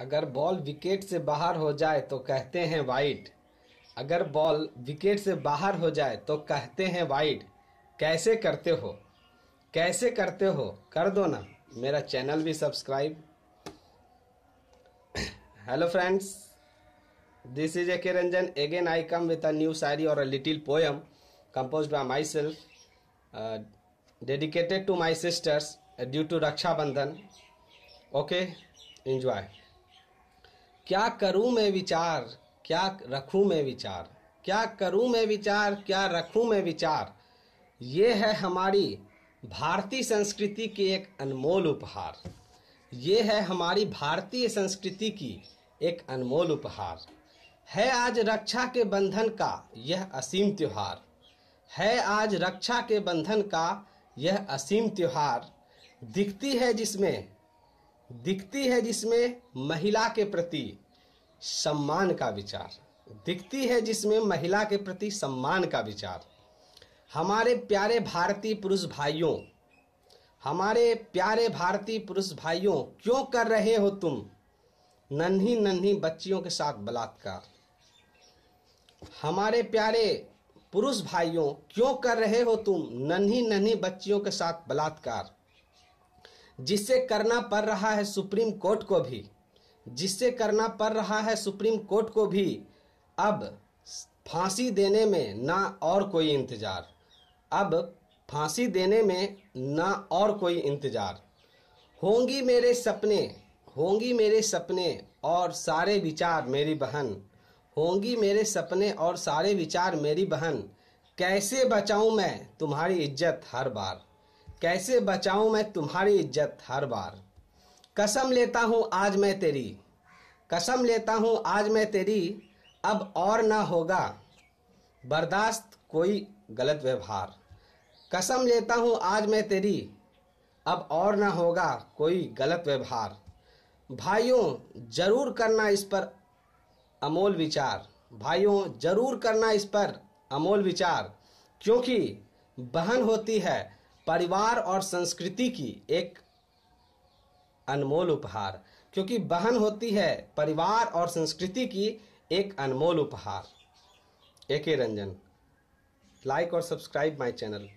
अगर ball wicket से बाहर हो जाए तो कहते हैं वाइड अगर बॉल विकेट से बाहर हो जाए तो कहते हैं वाइड कैसे करते हो कैसे करते हो कर दो ना मेरा चैनल भी subscribe hello friends this is A K Ranjan again I come with a new sorry और a little poem compose by myself dedicated to my sisters due to Rakshabandhan okay enjoy क्या करूं मैं विचार क्या रखूं मैं विचार क्या करूं मैं विचार क्या रखूं मैं विचार ये है हमारी भारतीय संस्कृति की एक अनमोल उपहार ये है हमारी भारतीय संस्कृति की एक अनमोल उपहार है आज रक्षा के बंधन का यह असीम त्यौहार है आज रक्षा के बंधन का यह असीम त्यौहार दिखती है जिसमें दिखती है जिसमें महिला के प्रति सम्मान का विचार दिखती है जिसमें महिला के प्रति सम्मान का विचार हमारे प्यारे भारतीय पुरुष भाइयों हमारे प्यारे भारतीय पुरुष भाइयों क्यों कर रहे हो तुम नन्ही नन्ही बच्चियों के साथ बलात्कार हमारे प्यारे पुरुष भाइयों क्यों कर रहे हो तुम नन्ही नन्ही बच्चियों के साथ बलात्कार जिससे करना पड़ रहा है सुप्रीम कोर्ट को भी जिससे करना पड़ रहा है सुप्रीम कोर्ट को भी अब फांसी देने में ना और कोई इंतज़ार अब फांसी देने में ना और कोई इंतज़ार होंगी मेरे सपने होंगी मेरे सपने और सारे विचार मेरी बहन होंगी मेरे सपने और सारे विचार मेरी बहन कैसे बचाऊं मैं तुम्हारी इज्जत हर बार कैसे बचाऊं मैं तुम्हारी इज्जत हर बार कसम लेता हूं आज मैं तेरी कसम लेता हूं आज मैं तेरी अब और ना होगा बर्दाश्त कोई गलत व्यवहार कसम लेता हूं आज मैं तेरी अब और ना होगा कोई गलत व्यवहार भाइयों जरूर करना इस पर अमोल विचार भाइयों जरूर करना इस पर अमोल विचार क्योंकि बहन होती है परिवार और संस्कृति की एक अनमोल उपहार क्योंकि बहन होती है परिवार और संस्कृति की एक अनमोल उपहार एक रंजन लाइक और सब्सक्राइब माय चैनल